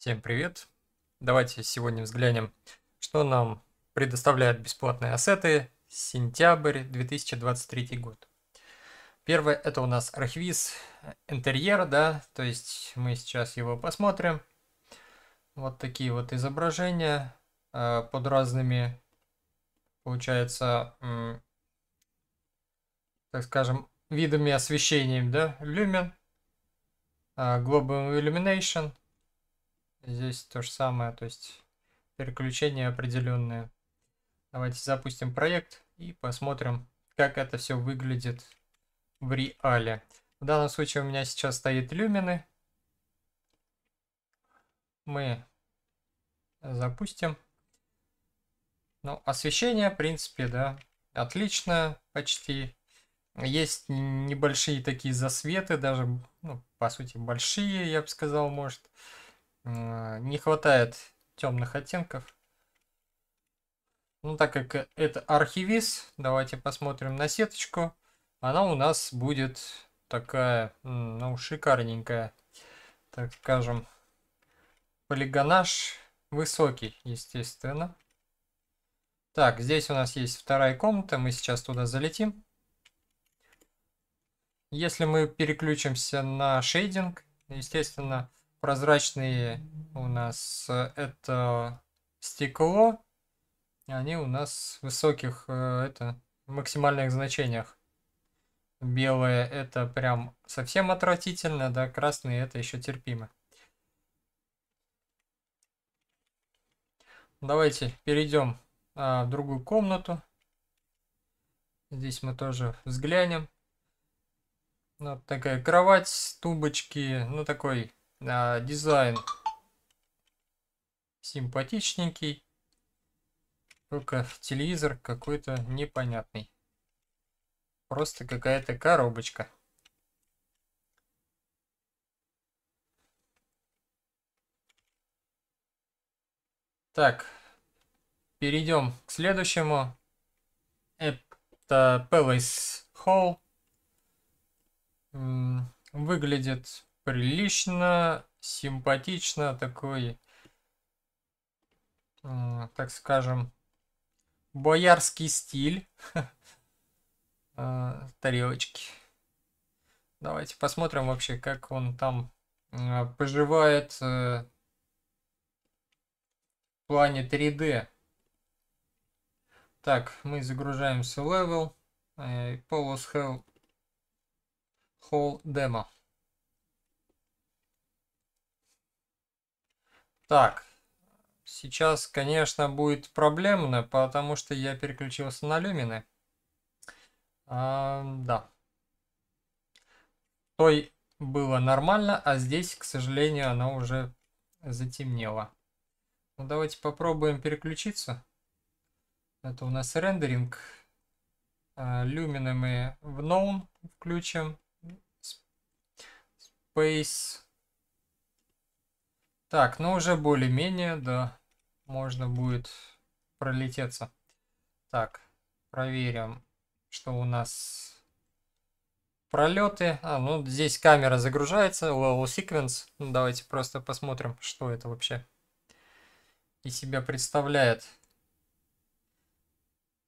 Всем привет! Давайте сегодня взглянем, что нам предоставляют бесплатные ассеты сентябрь 2023 год. Первое это у нас архивиз интерьера, да, то есть мы сейчас его посмотрим. Вот такие вот изображения э, под разными, получается, так скажем, видами освещения, да, люмен, э, global illumination – Здесь то же самое, то есть переключения определенные. Давайте запустим проект и посмотрим, как это все выглядит в реале. В данном случае у меня сейчас стоит люмины. Мы запустим. Ну, освещение, в принципе, да, отлично почти. Есть небольшие такие засветы, даже, ну, по сути, большие, я бы сказал, может. Может не хватает темных оттенков. Ну, так как это архивиз, давайте посмотрим на сеточку. Она у нас будет такая, ну, шикарненькая, так скажем. Полигонаж высокий, естественно. Так, здесь у нас есть вторая комната, мы сейчас туда залетим. Если мы переключимся на шейдинг, естественно, прозрачные у нас э, это стекло, они у нас в высоких э, это, максимальных значениях. Белое это прям совсем отвратительно, да, красные это еще терпимо. Давайте перейдем а, в другую комнату. Здесь мы тоже взглянем. Вот такая кровать, тубочки ну такой а, дизайн симпатичненький. Только телевизор какой-то непонятный. Просто какая-то коробочка. Так, перейдем к следующему. Это Palace Hall. Выглядит прилично, симпатично, такой, так скажем, боярский стиль а, тарелочки. Давайте посмотрим вообще, как он там а, поживает э, в плане 3D. Так, мы загружаемся э, level. Полос Hell Whole Demo. Так, сейчас, конечно, будет проблемно, потому что я переключился на люмины. А, да. Той было нормально, а здесь, к сожалению, она уже затемнела. Ну, давайте попробуем переключиться. Это у нас рендеринг. А, люмины мы в known включим. Space так, ну уже более-менее, да, можно будет пролететься. Так, проверим, что у нас пролеты. А, ну здесь камера загружается, level sequence. Ну, давайте просто посмотрим, что это вообще из себя представляет.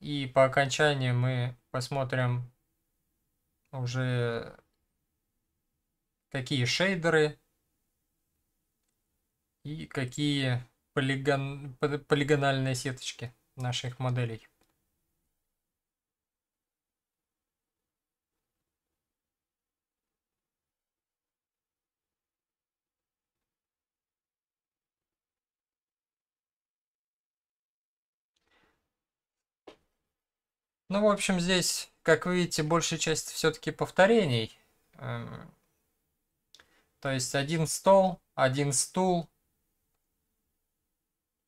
И по окончании мы посмотрим уже какие шейдеры и какие полигон, полигональные сеточки наших моделей. Ну, в общем, здесь, как вы видите, большая часть все-таки повторений. Эм, то есть один стол, один стул,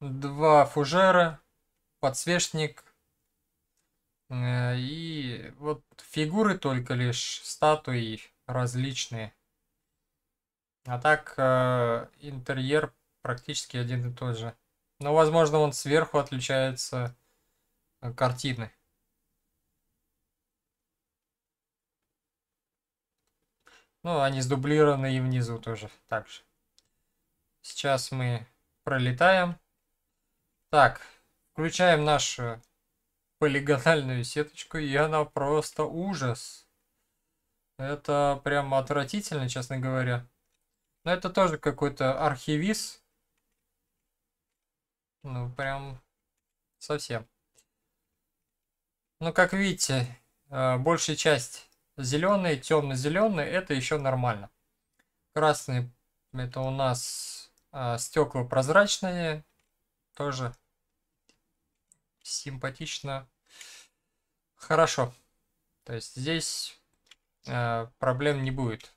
два фужера, подсвечник. Э, и вот фигуры только лишь, статуи различные. А так э, интерьер практически один и тот же. Но, возможно, он сверху отличается э, картины. Ну, они сдублированы и внизу тоже так же. Сейчас мы пролетаем. Так, включаем нашу полигональную сеточку, и она просто ужас. Это прямо отвратительно, честно говоря. Но это тоже какой-то архивиз. Ну, прям совсем. Ну, как видите, э, большая часть зеленые, темно-зеленые, это еще нормально. Красные, это у нас э, стекла прозрачные, тоже симпатично, хорошо. То есть здесь э, проблем не будет.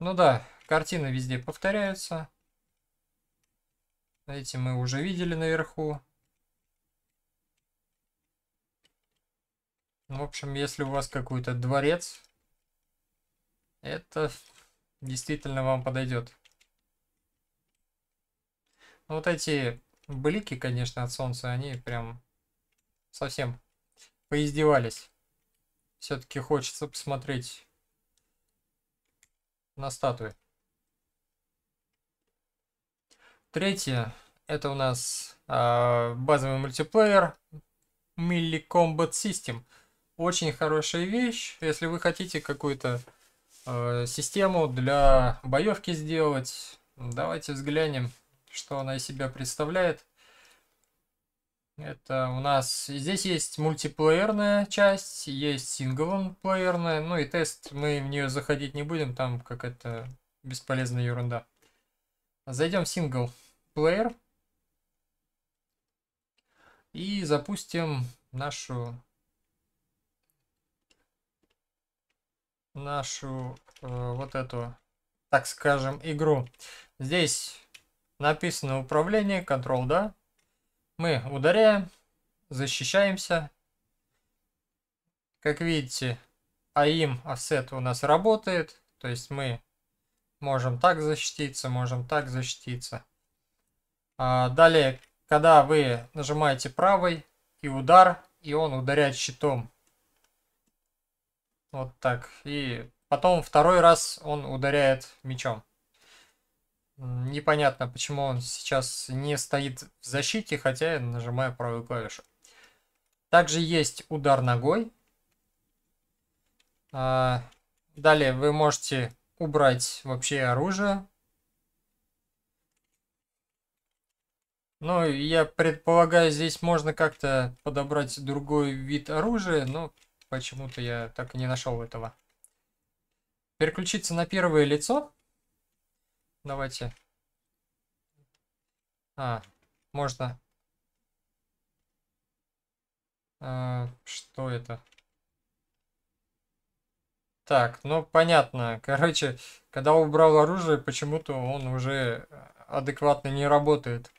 Ну да, картины везде повторяются. Эти мы уже видели наверху. Ну, в общем, если у вас какой-то дворец, это действительно вам подойдет. Ну вот эти блики, конечно, от солнца, они прям совсем поиздевались. Все-таки хочется посмотреть на статуи. Третье, это у нас э, базовый мультиплеер Milli Combat System. Очень хорошая вещь, если вы хотите какую-то э, систему для боевки сделать. Давайте взглянем, что она из себя представляет. Это у нас здесь есть мультиплеерная часть, есть синглплеерная, ну и тест мы в нее заходить не будем, там как это бесполезная ерунда. Зайдем в синглплеер и запустим нашу нашу э, вот эту, так скажем, игру. Здесь Написано управление, control, да? Мы ударяем, защищаемся. Как видите, AIM asset у нас работает. То есть мы можем так защититься, можем так защититься. А далее, когда вы нажимаете правой и удар, и он ударяет щитом. Вот так. И потом второй раз он ударяет мечом. Непонятно, почему он сейчас не стоит в защите, хотя я нажимаю правую клавишу. Также есть удар ногой. А, далее вы можете убрать вообще оружие. Ну, я предполагаю, здесь можно как-то подобрать другой вид оружия, но почему-то я так и не нашел этого. Переключиться на первое лицо. Давайте. А, можно. А, что это? Так, ну понятно. Короче, когда убрал оружие, почему-то он уже э, адекватно не работает.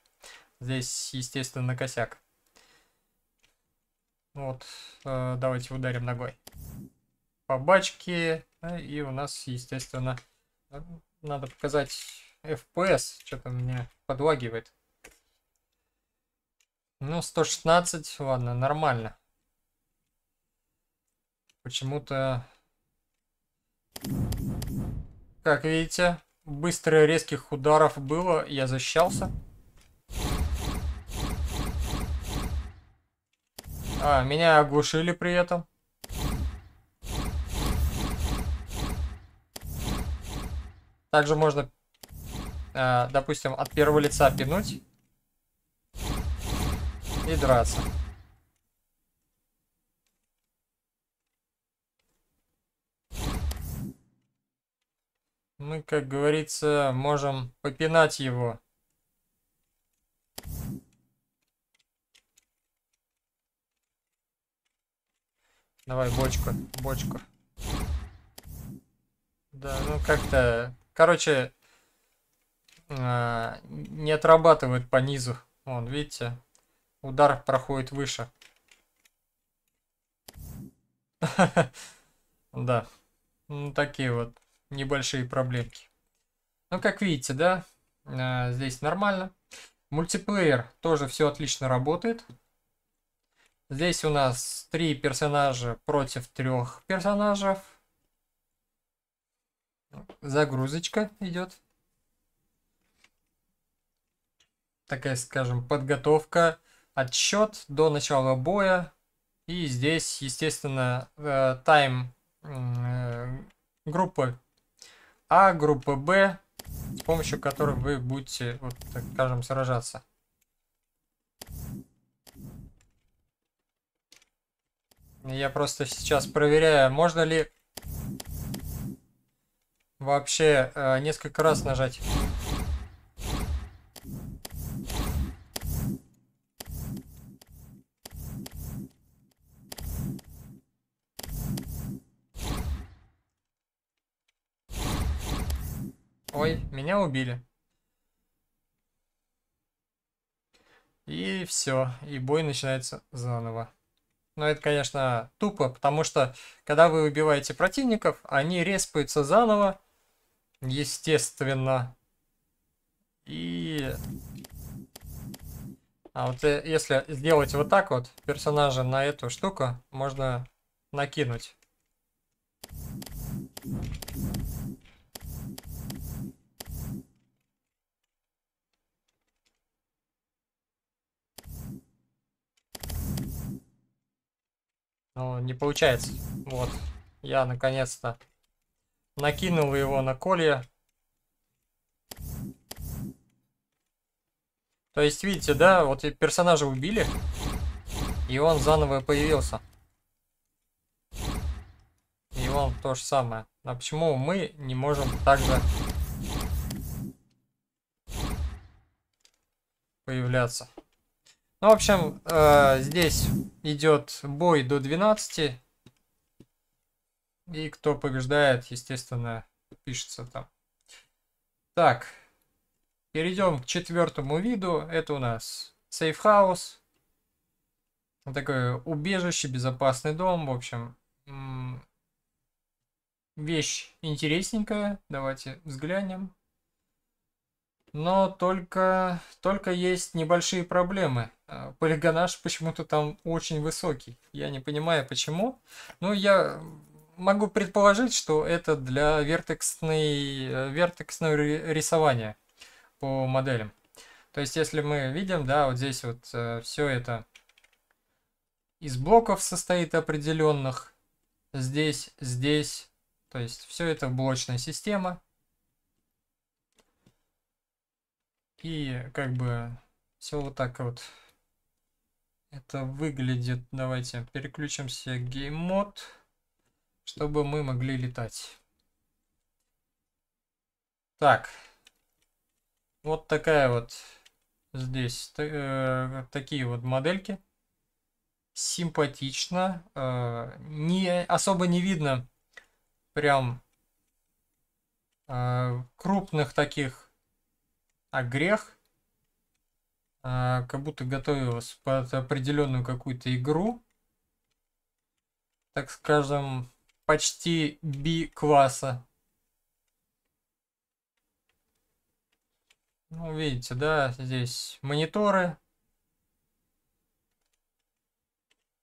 Здесь, естественно, косяк. Ну вот, э, давайте ударим ногой. По бачке. Э, и у нас, естественно, надо показать FPS, что-то меня подлагивает. Ну, 116, ладно, нормально. Почему-то... Как видите, быстро резких ударов было, я защищался. А, меня оглушили при этом. Также можно, э, допустим, от первого лица пинуть и драться. Мы, как говорится, можем попинать его. Давай бочку, бочку. Да, ну как-то Короче, э, не отрабатывает по низу. Вон, видите, удар проходит выше. Да, ну, такие вот небольшие проблемки. Ну, как видите, да, э, здесь нормально. Мультиплеер тоже все отлично работает. Здесь у нас три персонажа против трех персонажей загрузочка идет. Такая, скажем, подготовка, отсчет до начала боя. И здесь, естественно, э, тайм э, группы А, группы Б, с помощью которой вы будете, вот так скажем, сражаться. Я просто сейчас проверяю, можно ли вообще э, несколько раз нажать. Ой, меня убили. И все, и бой начинается заново. Но это, конечно, тупо, потому что, когда вы убиваете противников, они респаются заново, естественно. И... А вот э, если сделать вот так вот персонажа на эту штуку, можно накинуть. Ну не получается. Вот. Я наконец-то накинул его на колья. То есть, видите, да, вот персонажа убили, и он заново появился. И он то же самое. А почему мы не можем также появляться? Ну, в общем, э, здесь идет бой до 12. И кто побеждает, естественно, пишется там. Так, перейдем к четвертому виду. Это у нас сейфхаус. Вот такое убежище, безопасный дом. В общем, вещь интересненькая. Давайте взглянем. Но только, только есть небольшие проблемы. А, полигонаж почему-то там очень высокий. Я не понимаю, почему. Ну, я могу предположить, что это для вертексной, э, вертексного рисования по моделям. То есть, если мы видим, да, вот здесь вот э, все это из блоков состоит определенных. Здесь, здесь. То есть, все это блочная система. И как бы все вот так вот это выглядит. Давайте переключимся в гейммод. мод чтобы мы могли летать. Так. Вот такая вот здесь, э, такие вот модельки. Симпатично. Э, не, особо не видно прям э, крупных таких огрех. Э, как будто готовилась под определенную какую-то игру. Так скажем, почти B-класса. Ну, видите, да, здесь мониторы.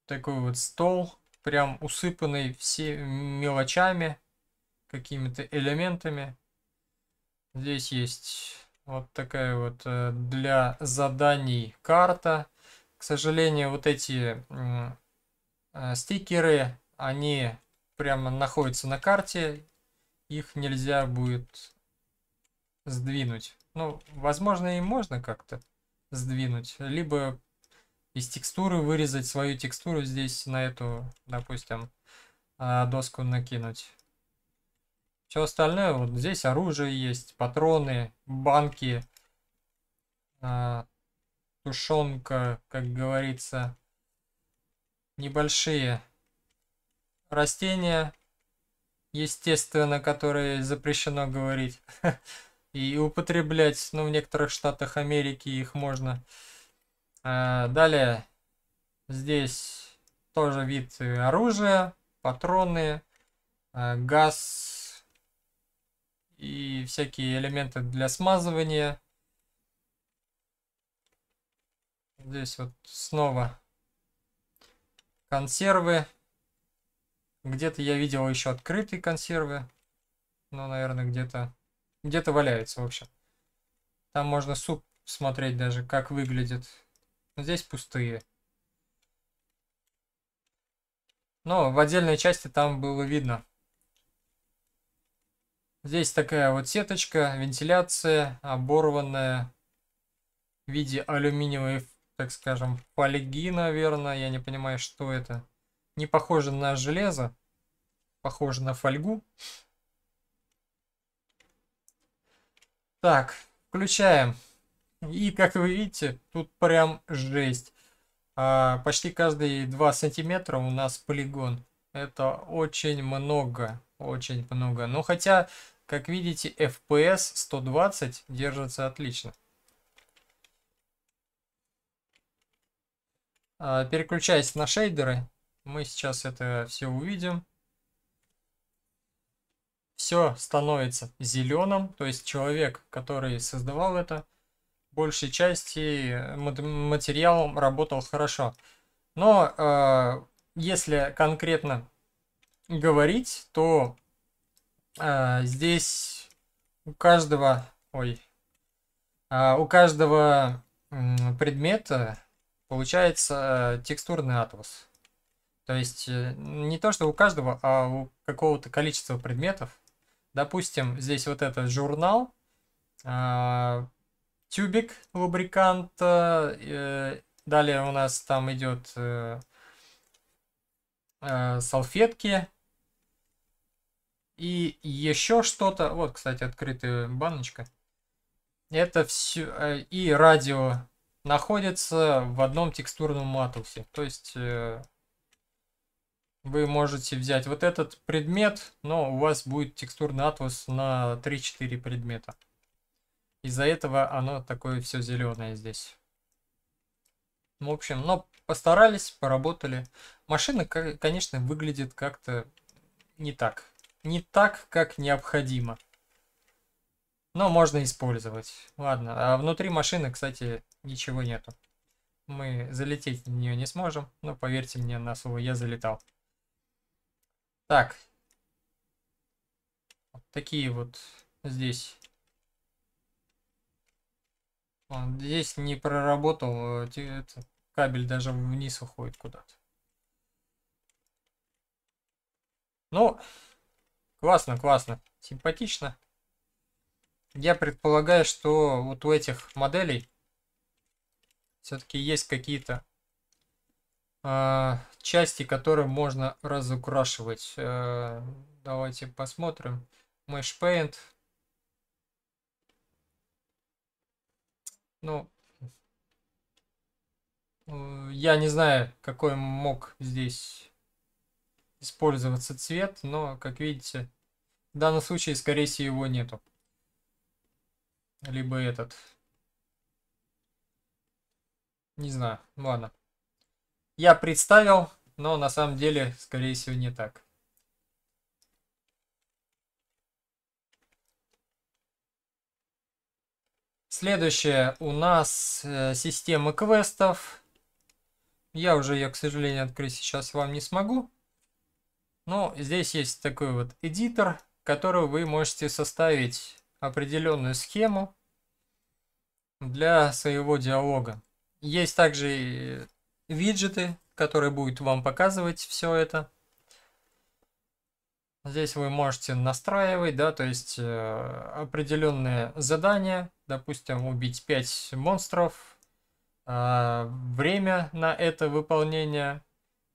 Такой вот стол, прям усыпанный всеми мелочами, какими-то элементами. Здесь есть вот такая вот э, для заданий карта. К сожалению, вот эти э, стикеры, они прямо находятся на карте, их нельзя будет сдвинуть. Ну, возможно, и можно как-то сдвинуть. Либо из текстуры вырезать свою текстуру здесь на эту, допустим, а, доску накинуть. Все остальное, вот здесь оружие есть, патроны, банки, а, тушенка, как говорится, небольшие растения, естественно, которые запрещено говорить и употреблять. Ну, в некоторых штатах Америки их можно. А, далее, здесь тоже вид оружия, патроны, а, газ и всякие элементы для смазывания. Здесь вот снова консервы где-то я видел еще открытые консервы. но, наверное, где-то... Где-то валяется, в общем. Там можно суп смотреть даже, как выглядит. здесь пустые. Но в отдельной части там было видно. Здесь такая вот сеточка, вентиляция, оборванная в виде алюминиевой, так скажем, фольги, наверное. Я не понимаю, что это. Не похоже на железо. Похоже на фольгу. Так, включаем. И как вы видите, тут прям жесть. А, почти каждые 2 сантиметра у нас полигон. Это очень много, очень много. Но ну, хотя, как видите, FPS 120 держится отлично. А, переключаясь на шейдеры, мы сейчас это все увидим. Все становится зеленым, то есть человек, который создавал это, большей части э, материалом работал хорошо. Но э, если конкретно говорить, то э, здесь у каждого, ой, э, у каждого предмета получается э, текстурный атлас. То есть э, не то, что у каждого, а у какого-то количества предметов. Допустим, здесь вот этот журнал, а, тюбик лубриканта, э, далее у нас там идет э, салфетки и еще что-то. Вот, кстати, открытая баночка. Это все и радио находится в одном текстурном матриксе. То есть вы можете взять вот этот предмет, но у вас будет текстурный атлас на 3-4 предмета. Из-за этого оно такое все зеленое здесь. Ну, в общем, но постарались, поработали. Машина, конечно, выглядит как-то не так. Не так, как необходимо. Но можно использовать. Ладно, а внутри машины, кстати, ничего нету. Мы залететь в нее не сможем, но поверьте мне на слово, я залетал. Так. Вот такие вот здесь. Он здесь не проработал, э, этот кабель даже вниз уходит куда-то. Ну, классно, классно, симпатично. Я предполагаю, что вот у этих моделей все-таки есть какие-то э, части, которые можно разукрашивать. Э, давайте посмотрим. Mesh Paint. Ну, э, я не знаю, какой мог здесь использоваться цвет, но, как видите, в данном случае, скорее всего, его нету. Либо этот. Не знаю, ладно. Я представил, но на самом деле, скорее всего, не так. Следующее у нас э, система квестов. Я уже ее, к сожалению, открыть сейчас вам не смогу. Но здесь есть такой вот эдитор, который вы можете составить определенную схему для своего диалога. Есть также виджеты, который будет вам показывать все это. Здесь вы можете настраивать, да, то есть э, определенные задания, допустим, убить 5 монстров, э, время на это выполнение.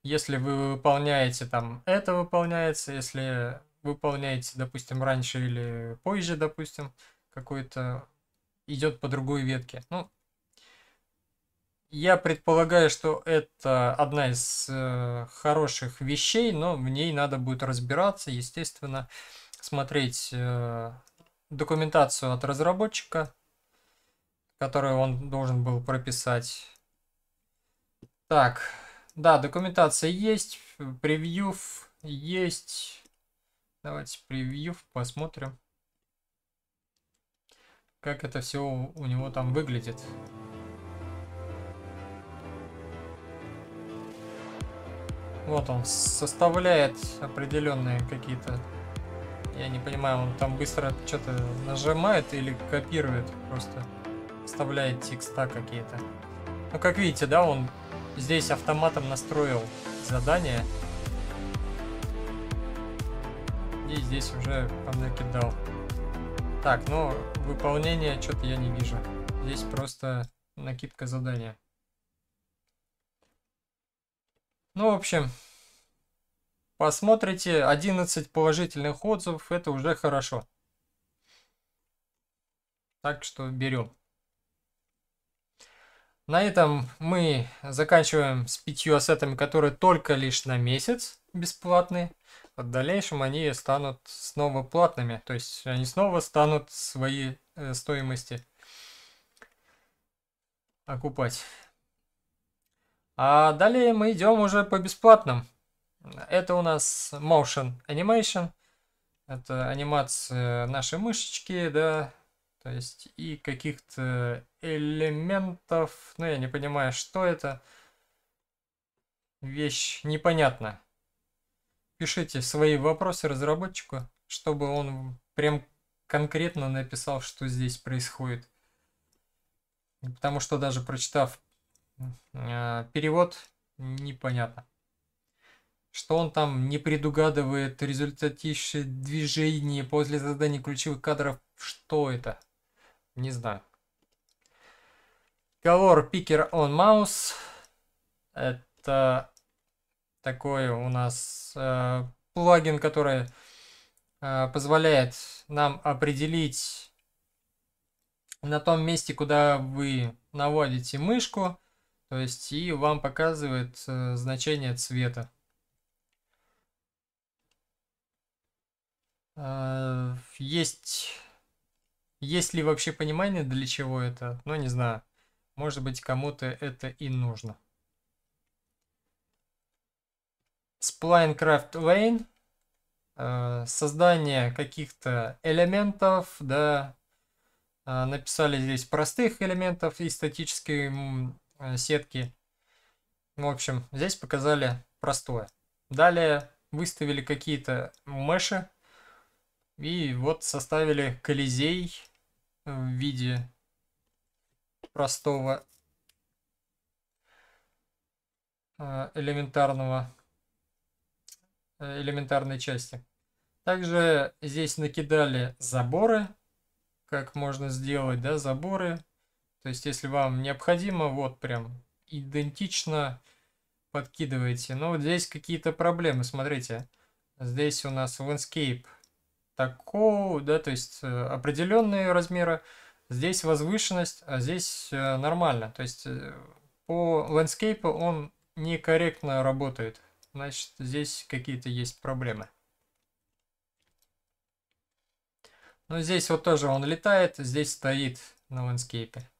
Если вы выполняете, там это выполняется, если выполняете, допустим, раньше или позже, допустим, какой-то идет по другой ветке. Ну, я предполагаю, что это одна из э, хороших вещей, но в ней надо будет разбираться, естественно, смотреть э, документацию от разработчика, которую он должен был прописать. Так, да, документация есть, превью есть. Давайте превью посмотрим, как это все у него там выглядит. Вот он, составляет определенные какие-то... Я не понимаю, он там быстро что-то нажимает или копирует просто. Вставляет текста какие-то. Ну, как видите, да, он здесь автоматом настроил задание. И здесь уже понакидал. Так, ну, выполнение что-то я не вижу. Здесь просто накидка задания. Ну, в общем, посмотрите, 11 положительных отзывов, это уже хорошо. Так что берем. На этом мы заканчиваем с пятью ассетами, которые только лишь на месяц бесплатные. В дальнейшем они станут снова платными, то есть они снова станут свои э, стоимости окупать. А далее мы идем уже по бесплатным. Это у нас Motion Animation. Это анимация нашей мышечки, да, то есть и каких-то элементов, ну я не понимаю, что это. Вещь непонятна. Пишите свои вопросы разработчику, чтобы он прям конкретно написал, что здесь происходит. Потому что даже прочитав Э, перевод непонятно. Что он там не предугадывает результатившее движение после создания ключевых кадров? Что это? Не знаю. Color Picker on Mouse. Это такой у нас э, плагин, который э, позволяет нам определить на том месте, куда вы наводите мышку, то есть и вам показывает э, значение цвета. А, есть... Есть ли вообще понимание, для чего это? Ну, не знаю. Может быть, кому-то это и нужно. Splinecraft Lane. Э, создание каких-то элементов, да. Э, написали здесь простых элементов и статический Э, сетки. В общем, здесь показали простое. Далее выставили какие-то мыши И вот составили колизей в виде простого э, элементарного э, элементарной части. Также здесь накидали заборы, как можно сделать, да, заборы то есть, если вам необходимо, вот прям идентично подкидываете. Но вот здесь какие-то проблемы, смотрите. Здесь у нас landscape такого, да, то есть э, определенные размеры. Здесь возвышенность, а здесь э, нормально. То есть э, по landscape он некорректно работает. Значит, здесь какие-то есть проблемы. Но здесь вот тоже он летает, здесь стоит на ландскейпе.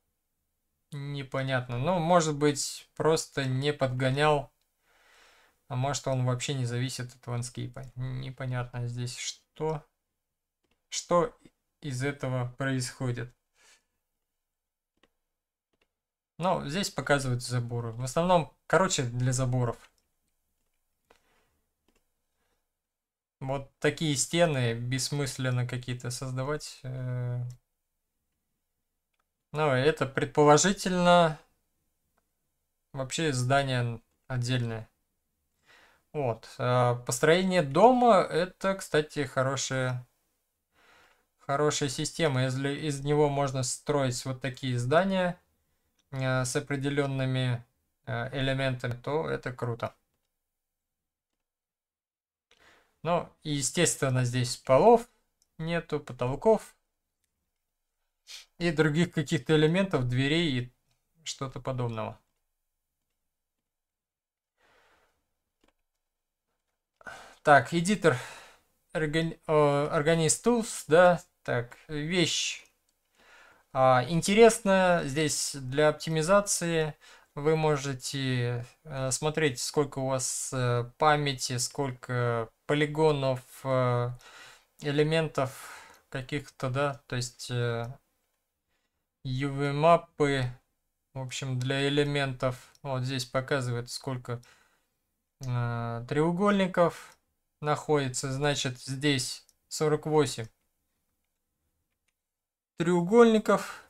Непонятно. Ну, может быть, просто не подгонял. А может, он вообще не зависит от ванскейпа. Непонятно здесь, что... Что из этого происходит. Ну, здесь показывают заборы. В основном, короче, для заборов. Вот такие стены бессмысленно какие-то создавать. Э, ну, это предположительно вообще здание отдельное. Вот. Э, построение дома это, кстати, хорошая, хорошая система. Если из него можно строить вот такие здания э, с определенными э, элементами, то это круто. Ну, естественно, здесь полов нету, потолков и других каких-то элементов, дверей и что-то подобного. Так, эдитор органистус, да, так, вещь а, интересная. Здесь для оптимизации вы можете э, смотреть, сколько у вас э, памяти, сколько полигонов, э, элементов каких-то, да, то есть UV-мапы. В общем, для элементов. Ну, вот здесь показывает, сколько э, треугольников находится. Значит, здесь 48 треугольников.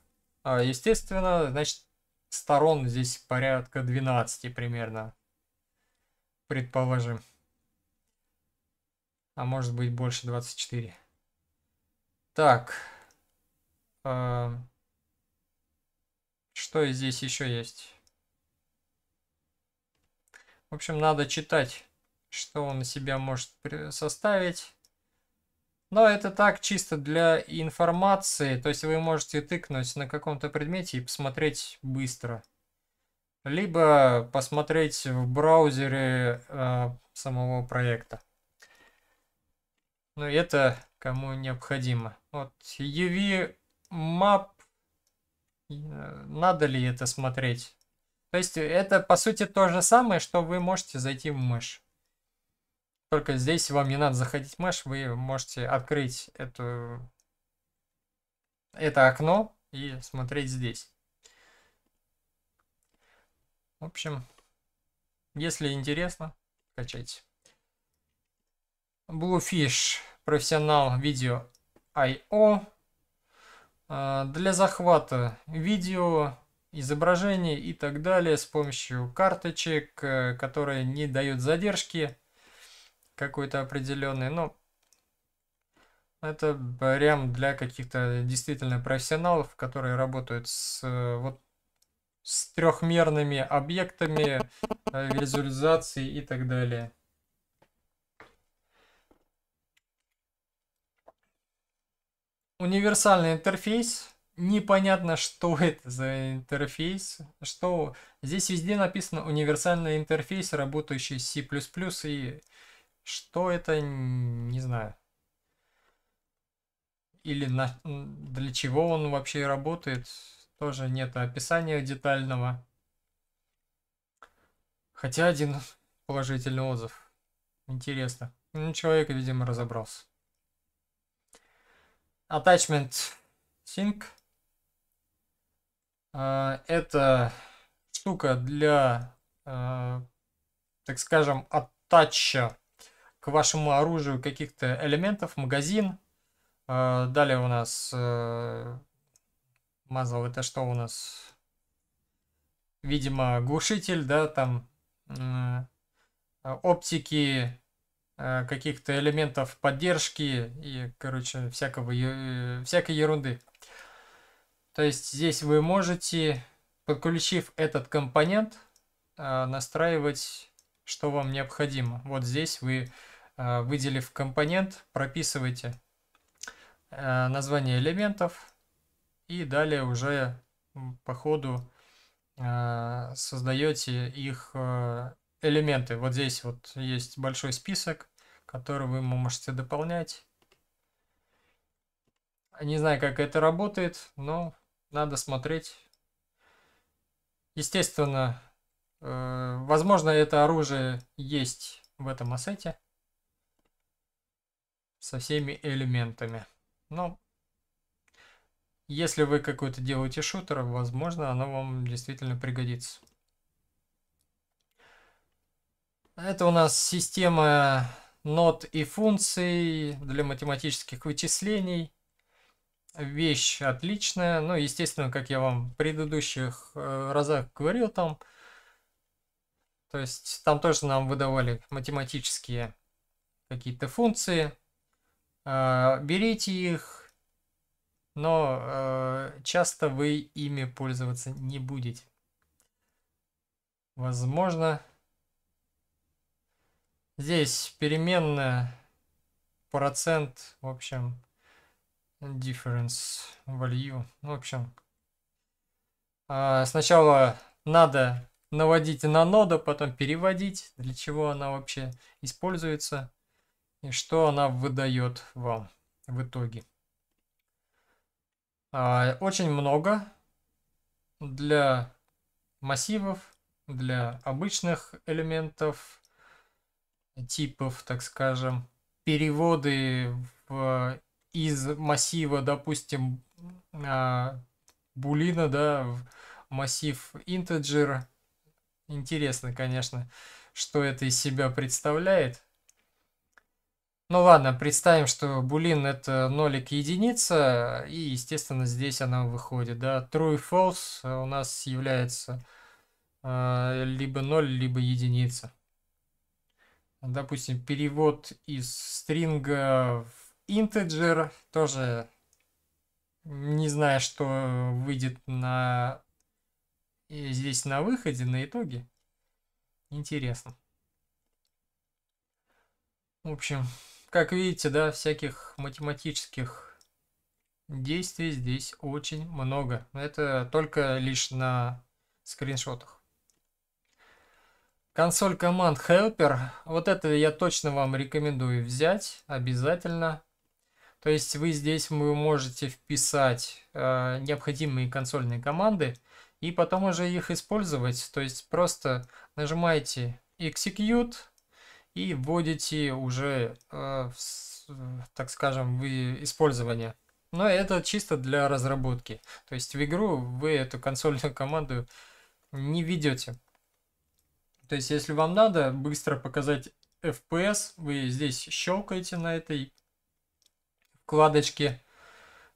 А, естественно, значит, сторон здесь порядка 12 примерно. Предположим. А может быть больше 24. Так. Э что здесь еще есть? В общем, надо читать, что он себя может составить. Но это так чисто для информации, то есть вы можете тыкнуть на каком-то предмете и посмотреть быстро. Либо посмотреть в браузере э, самого проекта. Но это кому необходимо. Вот UV Map Э, надо ли это смотреть? То есть это по сути то же самое, что вы можете зайти в мышь. Только здесь вам не надо заходить в мышь, вы можете открыть эту, это окно и смотреть здесь. В общем, если интересно, качайте. Bluefish профессионал видео IO а, для захвата видео, изображений и так далее с помощью карточек, э, которые не дают задержки какой-то определенной. но ну, это прям для каких-то действительно профессионалов, которые работают с э, вот с трехмерными объектами, э, визуализацией и так далее. Универсальный интерфейс. Непонятно, что это за интерфейс. Что здесь везде написано универсальный интерфейс, работающий C++. И что это, не знаю. Или на... для чего он вообще работает, тоже нет описания детального. Хотя один положительный отзыв. Интересно. Ну, человек, видимо, разобрался attachment sync. А, это штука для, а, так скажем, оттача к вашему оружию каких-то элементов, магазин. А, далее у нас э, мазал, это что у нас? Видимо, глушитель, да, там оптики, Э, каких-то элементов поддержки и, короче, всякого, э, всякой ерунды. То есть здесь вы можете, подключив этот компонент, э, настраивать, что вам необходимо. Вот здесь вы, выделив компонент, прописываете название элементов и далее уже по ходу создаете их элементы. Вот здесь вот есть большой список который вы можете дополнять. Не знаю, как это работает, но надо смотреть. Естественно, э, возможно, это оружие есть в этом ассете со всеми элементами. Но если вы какой-то делаете шутер, возможно, оно вам действительно пригодится. Это у нас система нот и функций для математических вычислений. Вещь отличная. Ну, естественно, как я вам в предыдущих э, разах говорил там, то есть там тоже нам выдавали математические какие-то функции. Э, берите их, но э, часто вы ими пользоваться не будете. Возможно, Здесь переменная процент, в общем, difference value. Ну, в общем, а, сначала надо наводить на ноду, потом переводить, для чего она вообще используется и что она выдает вам в итоге. А, очень много для массивов, для обычных элементов, типов, так скажем, переводы в, из массива, допустим, а, булина, да, в массив integer. Интересно, конечно, что это из себя представляет. Ну ладно, представим, что булин это нолик единица, и, естественно, здесь она выходит. Да? True и false у нас является э, либо 0, либо единица допустим, перевод из стринга в integer тоже не знаю, что выйдет на здесь на выходе, на итоге. Интересно. В общем, как видите, да, всяких математических действий здесь очень много. Это только лишь на скриншотах. Консоль команд Helper. Вот это я точно вам рекомендую взять обязательно. То есть вы здесь вы можете вписать э, необходимые консольные команды и потом уже их использовать. То есть просто нажимаете Execute и вводите уже, э, в, так скажем, вы использование. Но это чисто для разработки. То есть в игру вы эту консольную команду не ведете. То есть, если вам надо быстро показать FPS, вы здесь щелкаете на этой вкладочке.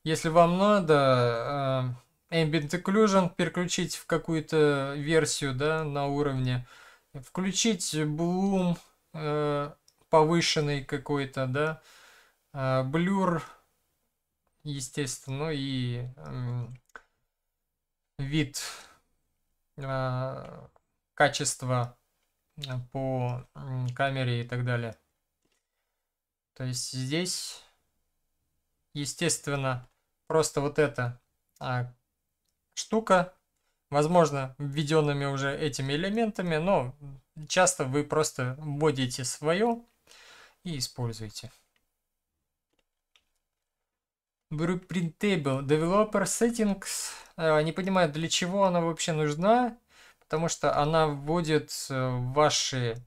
Если вам надо э, Ambient Occlusion переключить в какую-то версию да, на уровне, включить Bloom э, повышенный какой-то, да, э, Blur, естественно, ну и э, вид, э, качество по камере и так далее. То есть здесь, естественно, просто вот эта а, штука, возможно, введенными уже этими элементами, но часто вы просто вводите свое и используете. Blueprintable Developer Settings. Э, не понимаю, для чего она вообще нужна потому что она вводит э, ваши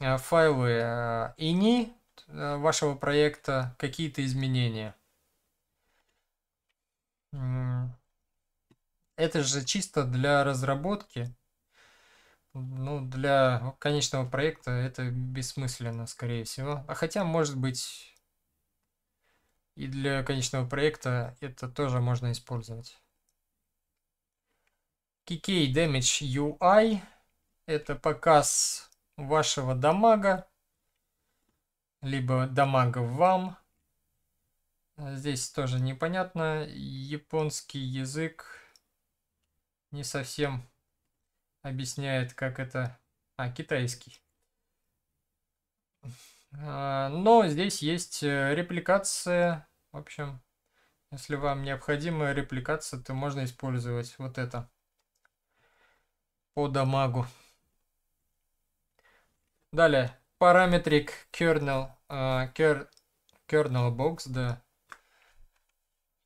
э, файлы ini э, вашего проекта какие-то изменения. Это же чисто для разработки. Ну, для конечного проекта это бессмысленно, скорее всего. А хотя, может быть, и для конечного проекта это тоже можно использовать. KK Damage UI. Это показ вашего дамага, либо дамага вам. Здесь тоже непонятно. Японский язык не совсем объясняет, как это... А, китайский. А, но здесь есть э, репликация. В общем, если вам необходима репликация, то можно использовать вот это по дамагу. Далее, параметрик kernel, uh, kernel, box, да.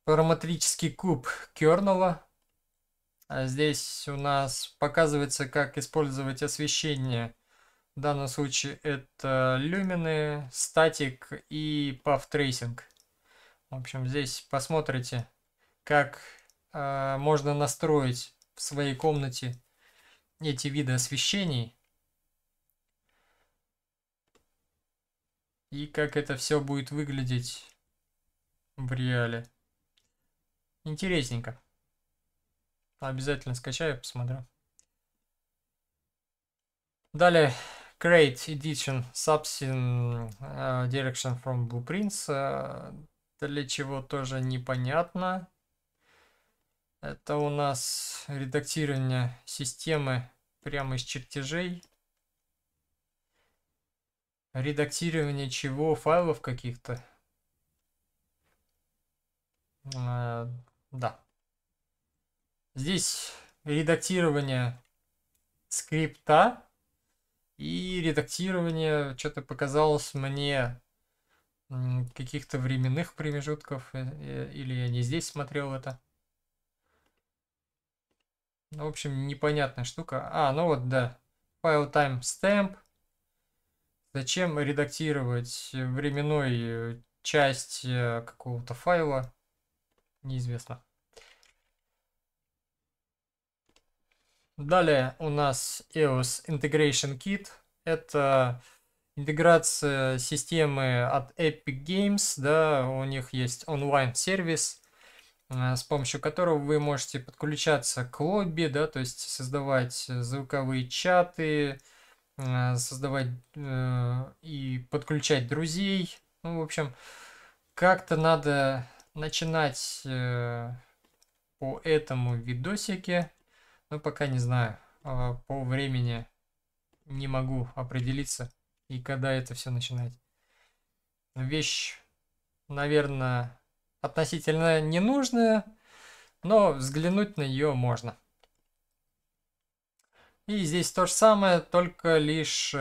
Параметрический куб kernel. А здесь у нас показывается, как использовать освещение. В данном случае это люмины, статик и path В общем, здесь посмотрите, как э, можно настроить в своей комнате эти виды освещений и как это все будет выглядеть в реале. Интересненько. Обязательно скачаю, посмотрю. Далее, Great Edition Subsin uh, э, Direction from Blueprints. Uh, для чего тоже непонятно. Это у нас редактирование системы прямо из чертежей. Редактирование чего? Файлов каких-то? Э, да. Здесь редактирование скрипта и редактирование что-то показалось мне каких-то временных промежутков э, э, или я не здесь смотрел это ну, в общем, непонятная штука. А, ну вот, да. Файл timestamp. Зачем редактировать временной э, часть э, какого-то файла? Неизвестно. Далее у нас EOS Integration Kit. Это интеграция системы от Epic Games. Да, у них есть онлайн-сервис Э, с помощью которого вы можете подключаться к лобби, да, то есть создавать э, звуковые чаты, э, создавать и подключать друзей. Ну, в общем, как-то надо начинать по этому видосике, но пока не знаю, а, по времени не могу определиться и когда это все начинать. Вещь, наверное, относительно ненужная, но взглянуть на нее можно. И здесь то же самое, только лишь э,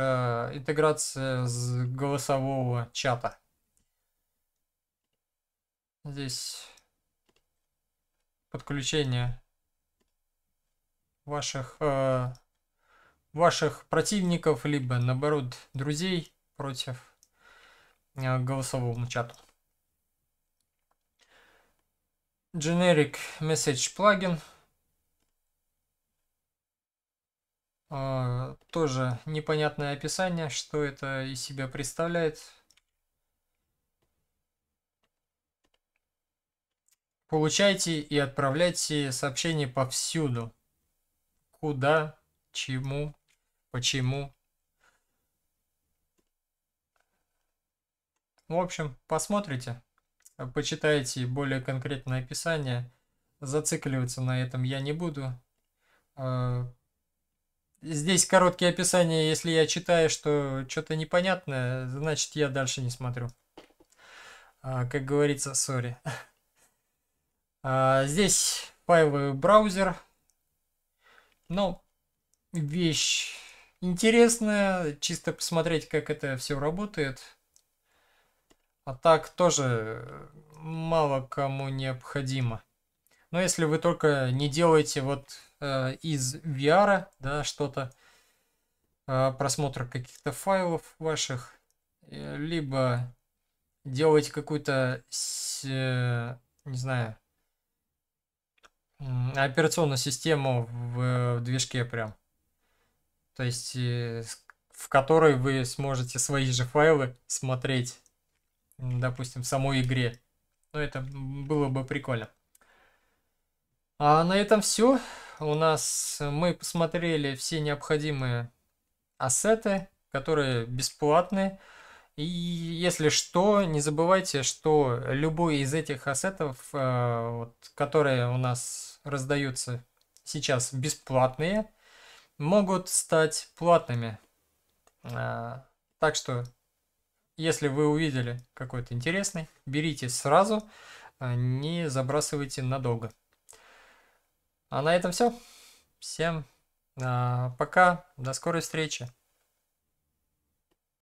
интеграция с голосового чата. Здесь подключение ваших, э, ваших противников, либо наоборот друзей против э, голосовому чату generic message плагин. Тоже непонятное описание, что это из себя представляет. Получайте и отправляйте сообщения повсюду. Куда, чему, почему. В общем, посмотрите. Почитайте более конкретное описание. Зацикливаться на этом я не буду. А, здесь короткие описания. Если я читаю, что что-то непонятное, значит я дальше не смотрю. А, как говорится, сори. А, здесь файловый браузер. Ну, вещь интересная. Чисто посмотреть, как это все работает. А так тоже э, мало кому необходимо. Но если вы только не делаете вот э, из VR, да, что-то, э, просмотр каких-то файлов ваших, э, либо делаете какую-то, э, не знаю, операционную систему в, э, в движке прям. То есть, э, в которой вы сможете свои же файлы смотреть допустим, в самой игре. Но ну, это было бы прикольно. А на этом все. У нас э, мы посмотрели все необходимые ассеты, которые бесплатные. И если что, не забывайте, что любой из этих ассетов, э, вот, которые у нас раздаются сейчас бесплатные, могут стать платными. Э, так что если вы увидели какой-то интересный, берите сразу, а не забрасывайте надолго. А на этом все. Всем а, пока, до скорой встречи.